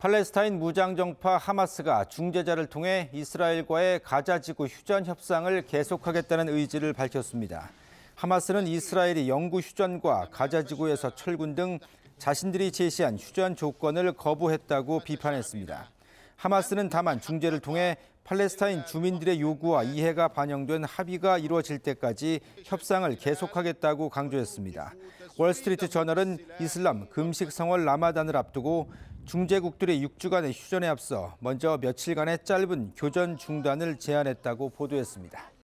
팔레스타인 무장정파 하마스가 중재자를 통해 이스라엘과의 가자지구 휴전 협상을 계속하겠다는 의지를 밝혔습니다. 하마스는 이스라엘이 영구 휴전과 가자지구에서 철군 등 자신들이 제시한 휴전 조건을 거부했다고 비판했습니다. 하마스는 다만 중재를 통해 팔레스타인 주민들의 요구와 이해가 반영된 합의가 이루어질 때까지 협상을 계속하겠다고 강조했습니다. 월스트리트 저널은 이슬람 금식 성월 라마단을 앞두고 중재국들의 6주간의 휴전에 앞서 먼저 며칠간의 짧은 교전 중단을 제안했다고 보도했습니다.